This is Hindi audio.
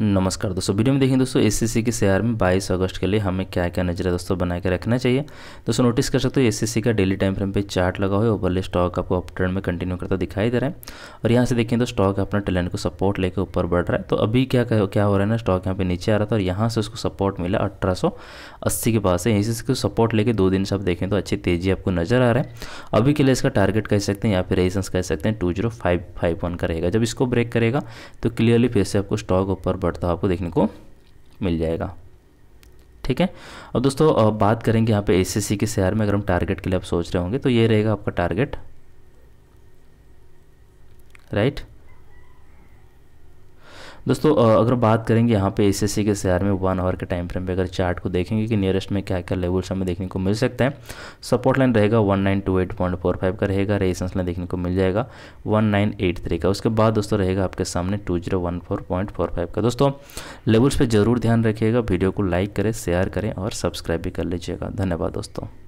नमस्कार दोस्तों वीडियो में देखें दोस्तों एससीसी के शेयर में 22 अगस्त के लिए हमें क्या क्या नजर दोस्तों बना के रखना चाहिए दोस्तों नोटिस कर सकते हो एससीसी का डेली टाइम फ्रेम पे चार्ट लगा हुआ है ओवरले स्टॉक आपको अप ट्रेंड में कंटिन्यू करता दिखाई दे रहा है और यहाँ से देखें तो स्टॉक अपना टेलेंट को सपोर्ट लेकर ऊपर बढ़ रहा है तो अभी क्या क्या हो रहा है ना स्टॉक यहाँ पर नीचे आ रहा था और यहाँ से उसको सपोर्ट मिला अठारह के पास है इसी को सपोर्ट लेकर दो दिन से आप देखें तो अच्छी तेजी आपको नजर आ रहा है अभी के लिए इसका टारगेट कह सकते हैं या फिर रेजेंस कह सकते हैं टू का रहेगा जब इसको ब्रेक करेगा तो क्लियरली फिर से आपको स्टॉक ऊपर बढ़ता आपको देखने को मिल जाएगा ठीक है अब दोस्तों बात करेंगे यहाँ पे एसीसी के शेयर में अगर हम टारगेट के लिए आप सोच रहे होंगे तो ये रहेगा आपका टारगेट राइट right? दोस्तों अगर बात करेंगे यहाँ पे एस के शेयर में वन आवर के टाइम फ्रेम पे अगर चार्ट को देखेंगे कि नियरेस्ट में क्या क्या लेवल्स हमें देखने को मिल सकते हैं सपोर्ट लाइन रहेगा one nine two eight point four five का रहेगा रेजिस्टेंस लाइन देखने को मिल जाएगा वन नाइन एट थ्री का उसके बाद दोस्तों रहेगा आपके सामने two zero one four point four five का दोस्तों लेवल्स पर जरूर ध्यान रखिएगा वीडियो को लाइक करें शेयर करें और सब्सक्राइब भी कर लीजिएगा धन्यवाद दोस्तों